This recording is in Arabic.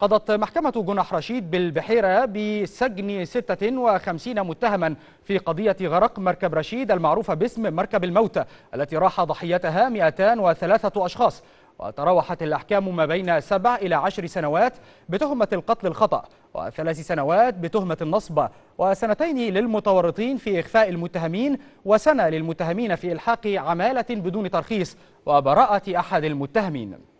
قضت محكمة جناح رشيد بالبحيرة بسجن 56 متهما في قضية غرق مركب رشيد المعروفة باسم مركب الموتى التي راح ضحيتها 203 أشخاص وتراوحت الأحكام ما بين سبع إلى 10 سنوات بتهمة القتل الخطأ وثلاث سنوات بتهمة النصب وسنتين للمتورطين في إخفاء المتهمين وسنة للمتهمين في إلحاق عمالة بدون ترخيص وبراءة أحد المتهمين